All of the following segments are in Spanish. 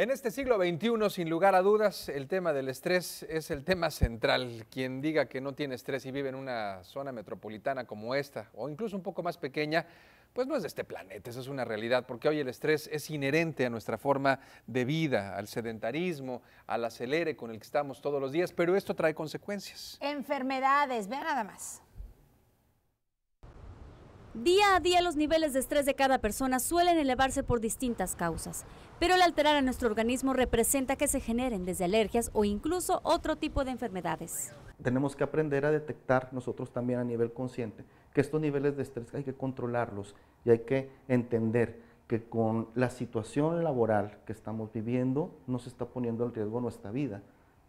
En este siglo XXI, sin lugar a dudas, el tema del estrés es el tema central. Quien diga que no tiene estrés y vive en una zona metropolitana como esta, o incluso un poco más pequeña, pues no es de este planeta, esa es una realidad, porque hoy el estrés es inherente a nuestra forma de vida, al sedentarismo, al acelere con el que estamos todos los días, pero esto trae consecuencias. Enfermedades, vean nada más. Día a día los niveles de estrés de cada persona suelen elevarse por distintas causas, pero el alterar a nuestro organismo representa que se generen desde alergias o incluso otro tipo de enfermedades. Tenemos que aprender a detectar nosotros también a nivel consciente que estos niveles de estrés hay que controlarlos y hay que entender que con la situación laboral que estamos viviendo nos está poniendo en riesgo nuestra vida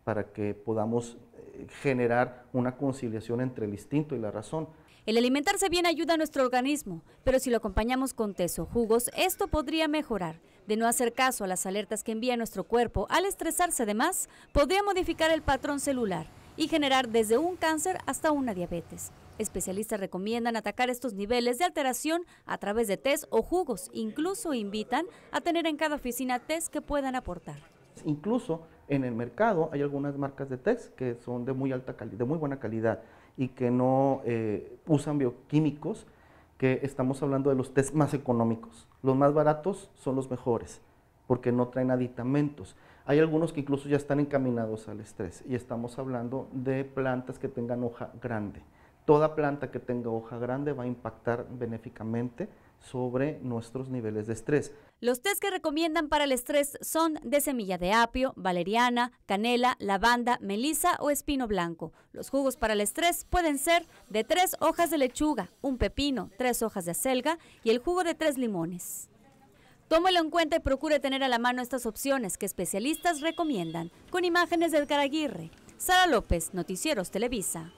para que podamos eh, generar una conciliación entre el instinto y la razón. El alimentarse bien ayuda a nuestro organismo, pero si lo acompañamos con tés o jugos, esto podría mejorar. De no hacer caso a las alertas que envía nuestro cuerpo, al estresarse además, podría modificar el patrón celular y generar desde un cáncer hasta una diabetes. Especialistas recomiendan atacar estos niveles de alteración a través de test o jugos. Incluso invitan a tener en cada oficina test que puedan aportar. Incluso en el mercado hay algunas marcas de test que son de muy alta de muy buena calidad y que no eh, usan bioquímicos, que estamos hablando de los test más económicos. Los más baratos son los mejores, porque no traen aditamentos. Hay algunos que incluso ya están encaminados al estrés y estamos hablando de plantas que tengan hoja grande toda planta que tenga hoja grande va a impactar benéficamente sobre nuestros niveles de estrés. Los test que recomiendan para el estrés son de semilla de apio, valeriana, canela, lavanda, melisa o espino blanco. Los jugos para el estrés pueden ser de tres hojas de lechuga, un pepino, tres hojas de acelga y el jugo de tres limones. Tómelo en cuenta y procure tener a la mano estas opciones que especialistas recomiendan. Con imágenes de Edgar Sara López, Noticieros Televisa.